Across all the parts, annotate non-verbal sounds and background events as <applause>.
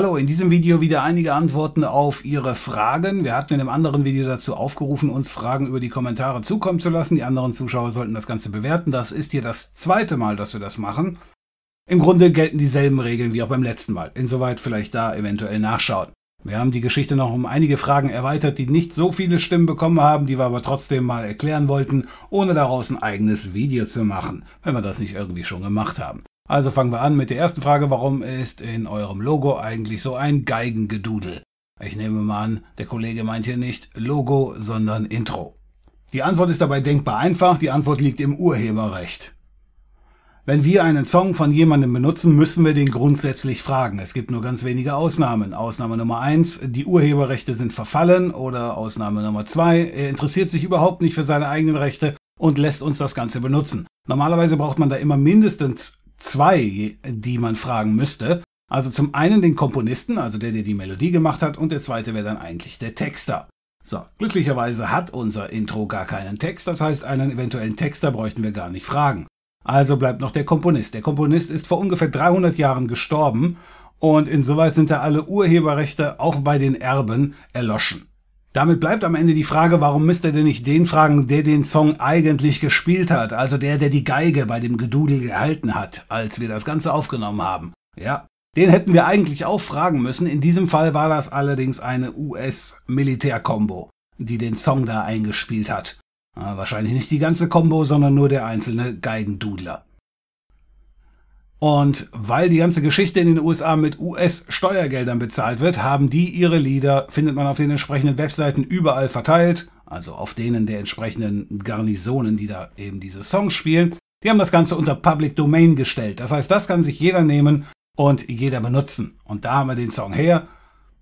Hallo, in diesem Video wieder einige Antworten auf Ihre Fragen. Wir hatten in einem anderen Video dazu aufgerufen, uns Fragen über die Kommentare zukommen zu lassen. Die anderen Zuschauer sollten das Ganze bewerten. Das ist hier das zweite Mal, dass wir das machen. Im Grunde gelten dieselben Regeln wie auch beim letzten Mal. Insoweit vielleicht da eventuell nachschauen. Wir haben die Geschichte noch um einige Fragen erweitert, die nicht so viele Stimmen bekommen haben, die wir aber trotzdem mal erklären wollten, ohne daraus ein eigenes Video zu machen, wenn wir das nicht irgendwie schon gemacht haben. Also fangen wir an mit der ersten Frage. Warum ist in eurem Logo eigentlich so ein Geigengedudel? Ich nehme mal an, der Kollege meint hier nicht Logo, sondern Intro. Die Antwort ist dabei denkbar einfach. Die Antwort liegt im Urheberrecht. Wenn wir einen Song von jemandem benutzen, müssen wir den grundsätzlich fragen. Es gibt nur ganz wenige Ausnahmen. Ausnahme Nummer eins: die Urheberrechte sind verfallen oder Ausnahme Nummer zwei: er interessiert sich überhaupt nicht für seine eigenen Rechte und lässt uns das Ganze benutzen. Normalerweise braucht man da immer mindestens zwei, die man fragen müsste. Also zum einen den Komponisten, also der, der die Melodie gemacht hat, und der zweite wäre dann eigentlich der Texter. So, glücklicherweise hat unser Intro gar keinen Text, das heißt, einen eventuellen Texter bräuchten wir gar nicht fragen. Also bleibt noch der Komponist. Der Komponist ist vor ungefähr 300 Jahren gestorben und insoweit sind da alle Urheberrechte auch bei den Erben erloschen. Damit bleibt am Ende die Frage, warum müsst ihr denn nicht den fragen, der den Song eigentlich gespielt hat, also der, der die Geige bei dem Gedudel gehalten hat, als wir das Ganze aufgenommen haben. Ja, den hätten wir eigentlich auch fragen müssen. In diesem Fall war das allerdings eine US-Militär-Kombo, die den Song da eingespielt hat. Äh, wahrscheinlich nicht die ganze Combo, sondern nur der einzelne Geigendudler. Und weil die ganze Geschichte in den USA mit US-Steuergeldern bezahlt wird, haben die ihre Lieder, findet man auf den entsprechenden Webseiten überall verteilt, also auf denen der entsprechenden Garnisonen, die da eben diese Songs spielen. Die haben das Ganze unter Public Domain gestellt. Das heißt, das kann sich jeder nehmen und jeder benutzen. Und da haben wir den Song her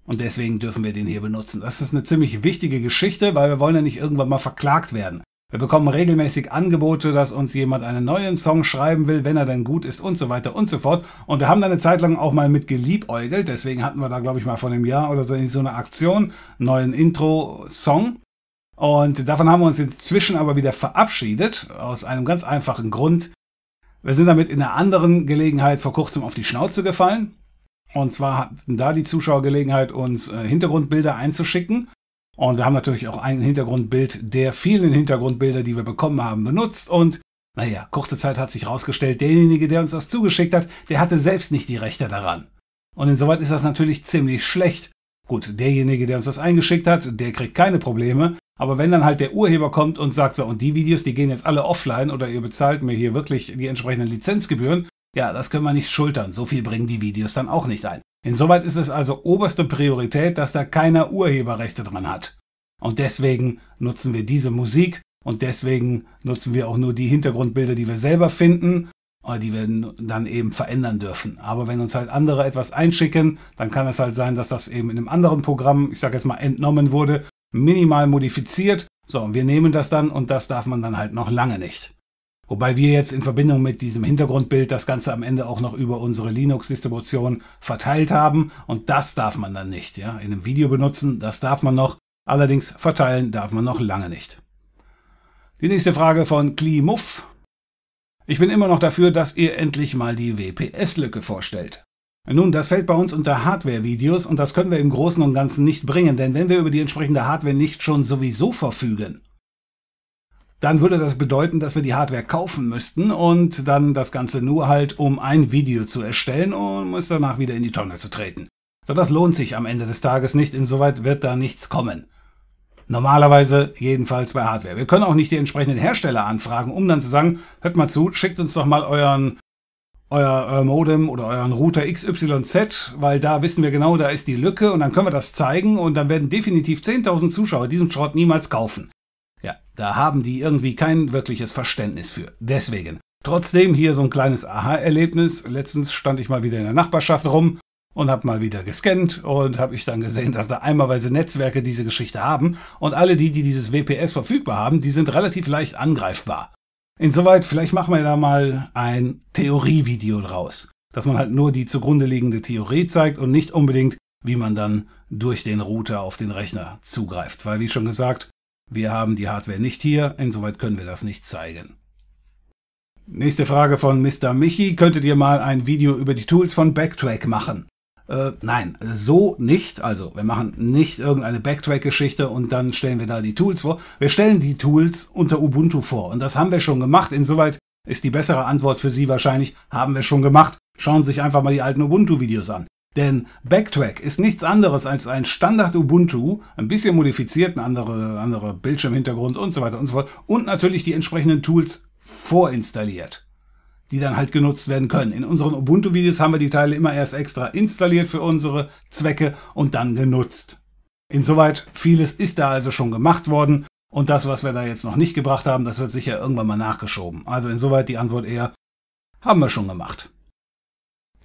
und deswegen dürfen wir den hier benutzen. Das ist eine ziemlich wichtige Geschichte, weil wir wollen ja nicht irgendwann mal verklagt werden. Wir bekommen regelmäßig Angebote, dass uns jemand einen neuen Song schreiben will, wenn er denn gut ist und so weiter und so fort. Und wir haben da eine Zeit lang auch mal mit geliebäugelt, deswegen hatten wir da, glaube ich, mal vor einem Jahr oder so, so eine Aktion, einen neuen Intro-Song. Und davon haben wir uns inzwischen aber wieder verabschiedet, aus einem ganz einfachen Grund. Wir sind damit in einer anderen Gelegenheit vor kurzem auf die Schnauze gefallen. Und zwar hatten da die Zuschauer Gelegenheit, uns äh, Hintergrundbilder einzuschicken und wir haben natürlich auch ein Hintergrundbild der vielen Hintergrundbilder, die wir bekommen haben, benutzt. Und naja, kurze Zeit hat sich herausgestellt, derjenige, der uns das zugeschickt hat, der hatte selbst nicht die Rechte daran. Und insoweit ist das natürlich ziemlich schlecht. Gut, derjenige, der uns das eingeschickt hat, der kriegt keine Probleme. Aber wenn dann halt der Urheber kommt und sagt, so, und die Videos, die gehen jetzt alle offline oder ihr bezahlt mir hier wirklich die entsprechenden Lizenzgebühren, ja, das können wir nicht schultern. So viel bringen die Videos dann auch nicht ein. Insoweit ist es also oberste Priorität, dass da keiner Urheberrechte dran hat. Und deswegen nutzen wir diese Musik und deswegen nutzen wir auch nur die Hintergrundbilder, die wir selber finden oder äh, die wir dann eben verändern dürfen. Aber wenn uns halt andere etwas einschicken, dann kann es halt sein, dass das eben in einem anderen Programm, ich sage jetzt mal, entnommen wurde, minimal modifiziert. So, und wir nehmen das dann und das darf man dann halt noch lange nicht. Wobei wir jetzt in Verbindung mit diesem Hintergrundbild das Ganze am Ende auch noch über unsere Linux-Distribution verteilt haben. Und das darf man dann nicht. Ja? In einem Video benutzen, das darf man noch. Allerdings verteilen darf man noch lange nicht. Die nächste Frage von Klimuff. Ich bin immer noch dafür, dass ihr endlich mal die WPS-Lücke vorstellt. Nun, das fällt bei uns unter Hardware-Videos und das können wir im Großen und Ganzen nicht bringen, denn wenn wir über die entsprechende Hardware nicht schon sowieso verfügen, dann würde das bedeuten, dass wir die Hardware kaufen müssten und dann das Ganze nur halt, um ein Video zu erstellen und es danach wieder in die Tonne zu treten. So, das lohnt sich am Ende des Tages nicht, insoweit wird da nichts kommen. Normalerweise jedenfalls bei Hardware. Wir können auch nicht die entsprechenden Hersteller anfragen, um dann zu sagen, hört mal zu, schickt uns doch mal euren euer, euer äh, Modem oder euren Router XYZ, weil da wissen wir genau, da ist die Lücke und dann können wir das zeigen und dann werden definitiv 10.000 Zuschauer diesen Schrott niemals kaufen. Da haben die irgendwie kein wirkliches Verständnis für. Deswegen. Trotzdem hier so ein kleines Aha-Erlebnis. Letztens stand ich mal wieder in der Nachbarschaft rum und habe mal wieder gescannt und habe ich dann gesehen, dass da einmalweise Netzwerke diese Geschichte haben und alle die, die dieses WPS verfügbar haben, die sind relativ leicht angreifbar. Insoweit, vielleicht machen wir da mal ein Theorievideo draus, dass man halt nur die zugrunde liegende Theorie zeigt und nicht unbedingt, wie man dann durch den Router auf den Rechner zugreift, weil wie schon gesagt, wir haben die Hardware nicht hier, insoweit können wir das nicht zeigen. Nächste Frage von Mr. Michi. Könntet ihr mal ein Video über die Tools von Backtrack machen? Äh, nein, so nicht. Also wir machen nicht irgendeine Backtrack-Geschichte und dann stellen wir da die Tools vor. Wir stellen die Tools unter Ubuntu vor und das haben wir schon gemacht. Insoweit ist die bessere Antwort für Sie wahrscheinlich, haben wir schon gemacht. Schauen Sie sich einfach mal die alten Ubuntu-Videos an. Denn Backtrack ist nichts anderes als ein Standard Ubuntu, ein bisschen modifiziert, ein anderer andere Bildschirmhintergrund und so weiter und so fort. Und natürlich die entsprechenden Tools vorinstalliert, die dann halt genutzt werden können. In unseren Ubuntu-Videos haben wir die Teile immer erst extra installiert für unsere Zwecke und dann genutzt. Insoweit, vieles ist da also schon gemacht worden. Und das, was wir da jetzt noch nicht gebracht haben, das wird sicher irgendwann mal nachgeschoben. Also insoweit die Antwort eher, haben wir schon gemacht.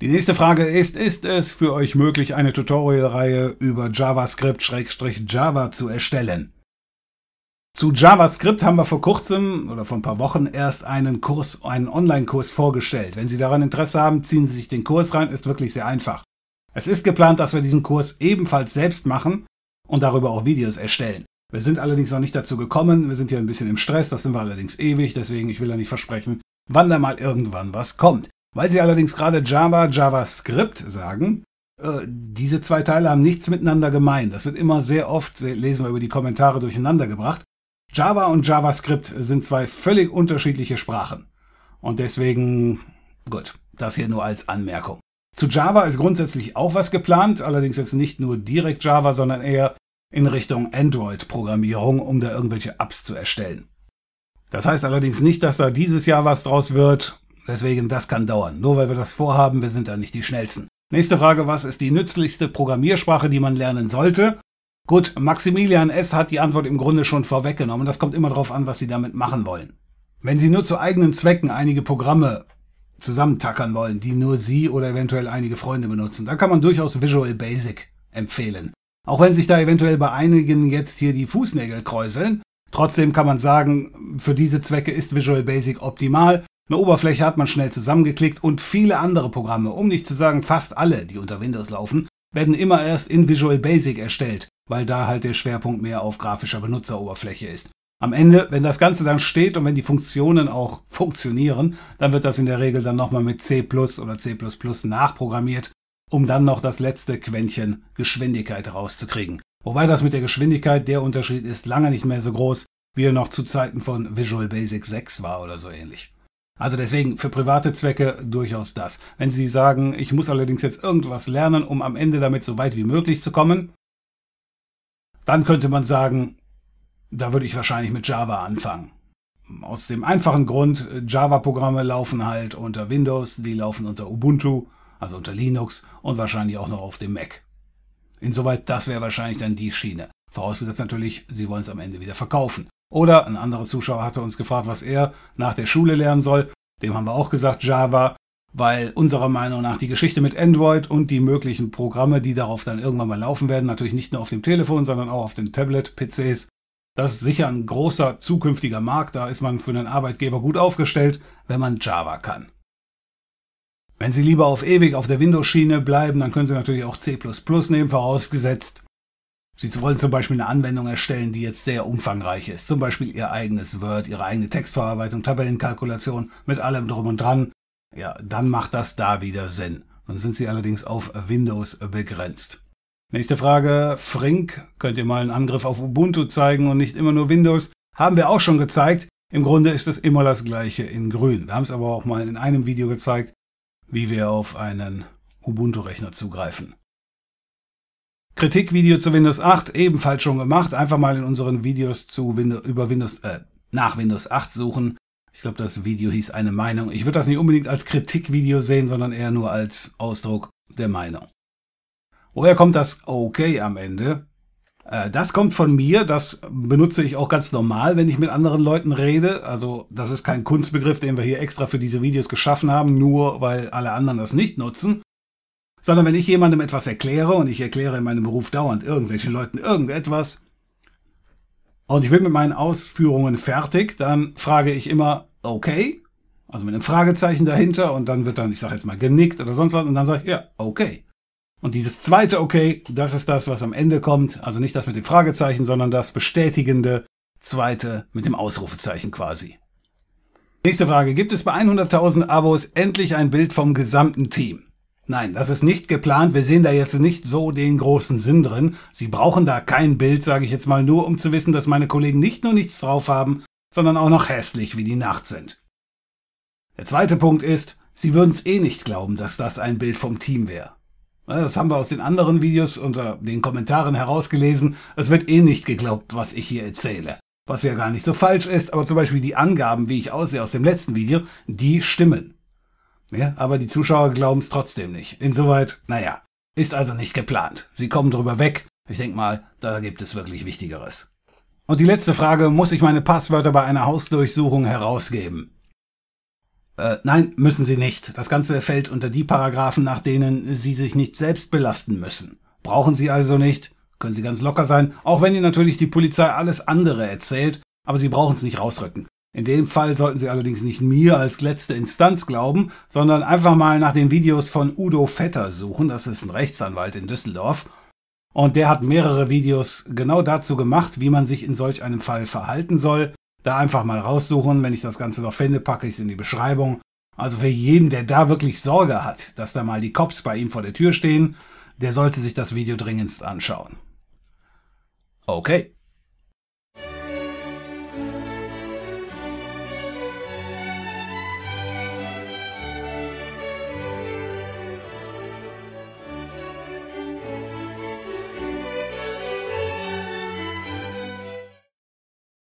Die nächste Frage ist, ist es für euch möglich, eine Tutorial-Reihe über JavaScript-Java zu erstellen? Zu JavaScript haben wir vor kurzem oder vor ein paar Wochen erst einen Kurs, einen Online-Kurs vorgestellt. Wenn Sie daran Interesse haben, ziehen Sie sich den Kurs rein, ist wirklich sehr einfach. Es ist geplant, dass wir diesen Kurs ebenfalls selbst machen und darüber auch Videos erstellen. Wir sind allerdings noch nicht dazu gekommen, wir sind hier ein bisschen im Stress, das sind wir allerdings ewig, deswegen ich will ja nicht versprechen, wann da mal irgendwann was kommt. Weil sie allerdings gerade Java, JavaScript sagen, äh, diese zwei Teile haben nichts miteinander gemein. Das wird immer sehr oft, lesen wir über die Kommentare, durcheinander gebracht. Java und JavaScript sind zwei völlig unterschiedliche Sprachen. Und deswegen, gut, das hier nur als Anmerkung. Zu Java ist grundsätzlich auch was geplant, allerdings jetzt nicht nur direkt Java, sondern eher in Richtung Android-Programmierung, um da irgendwelche Apps zu erstellen. Das heißt allerdings nicht, dass da dieses Jahr was draus wird. Deswegen, das kann dauern. Nur weil wir das vorhaben, wir sind da nicht die Schnellsten. Nächste Frage, was ist die nützlichste Programmiersprache, die man lernen sollte? Gut, Maximilian S. hat die Antwort im Grunde schon vorweggenommen. Das kommt immer darauf an, was Sie damit machen wollen. Wenn Sie nur zu eigenen Zwecken einige Programme zusammentackern wollen, die nur Sie oder eventuell einige Freunde benutzen, dann kann man durchaus Visual Basic empfehlen. Auch wenn sich da eventuell bei einigen jetzt hier die Fußnägel kräuseln, trotzdem kann man sagen, für diese Zwecke ist Visual Basic optimal. Eine Oberfläche hat man schnell zusammengeklickt und viele andere Programme, um nicht zu sagen fast alle, die unter Windows laufen, werden immer erst in Visual Basic erstellt, weil da halt der Schwerpunkt mehr auf grafischer Benutzeroberfläche ist. Am Ende, wenn das Ganze dann steht und wenn die Funktionen auch <laughs> funktionieren, dann wird das in der Regel dann nochmal mit C oder C nachprogrammiert, um dann noch das letzte Quäntchen Geschwindigkeit rauszukriegen. Wobei das mit der Geschwindigkeit, der Unterschied ist lange nicht mehr so groß, wie er noch zu Zeiten von Visual Basic 6 war oder so ähnlich. Also deswegen für private Zwecke durchaus das. Wenn Sie sagen, ich muss allerdings jetzt irgendwas lernen, um am Ende damit so weit wie möglich zu kommen, dann könnte man sagen, da würde ich wahrscheinlich mit Java anfangen. Aus dem einfachen Grund, Java-Programme laufen halt unter Windows, die laufen unter Ubuntu, also unter Linux und wahrscheinlich auch noch auf dem Mac. Insoweit, das wäre wahrscheinlich dann die Schiene. Vorausgesetzt natürlich, Sie wollen es am Ende wieder verkaufen. Oder ein anderer Zuschauer hatte uns gefragt, was er nach der Schule lernen soll. Dem haben wir auch gesagt Java, weil unserer Meinung nach die Geschichte mit Android und die möglichen Programme, die darauf dann irgendwann mal laufen werden, natürlich nicht nur auf dem Telefon, sondern auch auf den Tablet-PCs, das ist sicher ein großer zukünftiger Markt, da ist man für einen Arbeitgeber gut aufgestellt, wenn man Java kann. Wenn Sie lieber auf ewig auf der Windows-Schiene bleiben, dann können Sie natürlich auch C++ nehmen, vorausgesetzt, Sie wollen zum Beispiel eine Anwendung erstellen, die jetzt sehr umfangreich ist. Zum Beispiel Ihr eigenes Word, Ihre eigene Textverarbeitung, Tabellenkalkulation mit allem drum und dran. Ja, dann macht das da wieder Sinn. Dann sind Sie allerdings auf Windows begrenzt. Nächste Frage. Frink, könnt ihr mal einen Angriff auf Ubuntu zeigen und nicht immer nur Windows? Haben wir auch schon gezeigt. Im Grunde ist es immer das gleiche in grün. Wir haben es aber auch mal in einem Video gezeigt, wie wir auf einen Ubuntu-Rechner zugreifen. Kritikvideo zu Windows 8 ebenfalls schon gemacht. Einfach mal in unseren Videos zu Windows, über Windows, äh, nach Windows 8 suchen. Ich glaube, das Video hieß eine Meinung. Ich würde das nicht unbedingt als Kritikvideo sehen, sondern eher nur als Ausdruck der Meinung. Woher kommt das Okay am Ende? Äh, das kommt von mir, das benutze ich auch ganz normal, wenn ich mit anderen Leuten rede. Also das ist kein Kunstbegriff, den wir hier extra für diese Videos geschaffen haben, nur weil alle anderen das nicht nutzen. Sondern wenn ich jemandem etwas erkläre, und ich erkläre in meinem Beruf dauernd irgendwelchen Leuten irgendetwas, und ich bin mit meinen Ausführungen fertig, dann frage ich immer, okay, also mit einem Fragezeichen dahinter, und dann wird dann, ich sage jetzt mal, genickt oder sonst was, und dann sage ich, ja, okay. Und dieses zweite okay, das ist das, was am Ende kommt, also nicht das mit dem Fragezeichen, sondern das bestätigende zweite mit dem Ausrufezeichen quasi. Nächste Frage, gibt es bei 100.000 Abos endlich ein Bild vom gesamten Team? Nein, das ist nicht geplant. Wir sehen da jetzt nicht so den großen Sinn drin. Sie brauchen da kein Bild, sage ich jetzt mal nur, um zu wissen, dass meine Kollegen nicht nur nichts drauf haben, sondern auch noch hässlich wie die Nacht sind. Der zweite Punkt ist, sie würden es eh nicht glauben, dass das ein Bild vom Team wäre. Das haben wir aus den anderen Videos unter den Kommentaren herausgelesen. Es wird eh nicht geglaubt, was ich hier erzähle. Was ja gar nicht so falsch ist, aber zum Beispiel die Angaben, wie ich aussehe aus dem letzten Video, die stimmen. Ja, aber die Zuschauer glauben es trotzdem nicht. Insoweit, naja, ist also nicht geplant. Sie kommen drüber weg. Ich denke mal, da gibt es wirklich Wichtigeres. Und die letzte Frage, muss ich meine Passwörter bei einer Hausdurchsuchung herausgeben? Äh, nein, müssen Sie nicht. Das Ganze fällt unter die Paragraphen, nach denen Sie sich nicht selbst belasten müssen. Brauchen Sie also nicht, können Sie ganz locker sein, auch wenn Ihnen natürlich die Polizei alles andere erzählt, aber Sie brauchen es nicht rausrücken. In dem Fall sollten Sie allerdings nicht mir als letzte Instanz glauben, sondern einfach mal nach den Videos von Udo Vetter suchen, das ist ein Rechtsanwalt in Düsseldorf, und der hat mehrere Videos genau dazu gemacht, wie man sich in solch einem Fall verhalten soll. Da einfach mal raussuchen, wenn ich das Ganze noch finde, packe ich es in die Beschreibung. Also für jeden, der da wirklich Sorge hat, dass da mal die Cops bei ihm vor der Tür stehen, der sollte sich das Video dringendst anschauen. Okay.